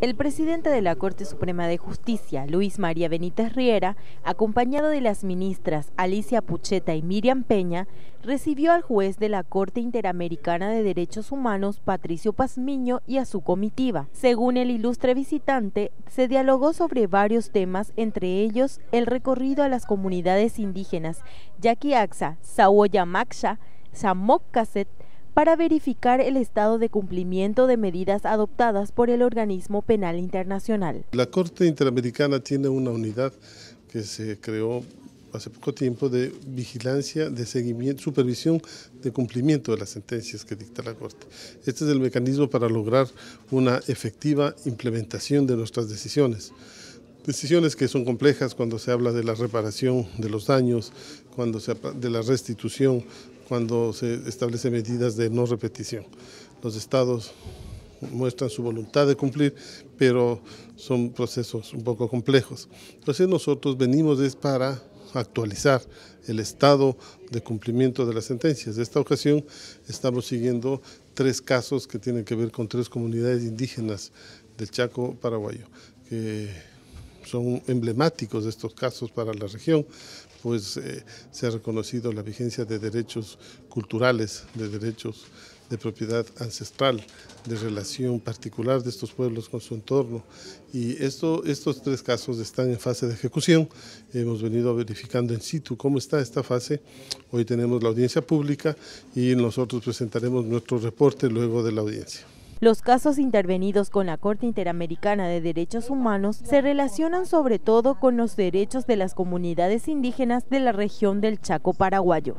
El presidente de la Corte Suprema de Justicia, Luis María Benítez Riera, acompañado de las ministras Alicia Pucheta y Miriam Peña, recibió al juez de la Corte Interamericana de Derechos Humanos, Patricio Pazmiño, y a su comitiva. Según el ilustre visitante, se dialogó sobre varios temas, entre ellos el recorrido a las comunidades indígenas Yaquiaxa, AXA, Maxa, para verificar el estado de cumplimiento de medidas adoptadas por el organismo penal internacional. La Corte Interamericana tiene una unidad que se creó hace poco tiempo de vigilancia, de seguimiento, supervisión de cumplimiento de las sentencias que dicta la Corte. Este es el mecanismo para lograr una efectiva implementación de nuestras decisiones. Decisiones que son complejas cuando se habla de la reparación de los daños, cuando se de la restitución, cuando se establecen medidas de no repetición. Los estados muestran su voluntad de cumplir, pero son procesos un poco complejos. Entonces nosotros venimos es para actualizar el estado de cumplimiento de las sentencias. De esta ocasión estamos siguiendo tres casos que tienen que ver con tres comunidades indígenas del Chaco paraguayo, son emblemáticos de estos casos para la región, pues eh, se ha reconocido la vigencia de derechos culturales, de derechos de propiedad ancestral, de relación particular de estos pueblos con su entorno. Y estos tres casos están en fase de ejecución. Hemos venido verificando en situ cómo está esta fase. Hoy tenemos la audiencia pública y nosotros presentaremos nuestro reporte luego de la audiencia. Los casos intervenidos con la Corte Interamericana de Derechos Humanos se relacionan sobre todo con los derechos de las comunidades indígenas de la región del Chaco paraguayo.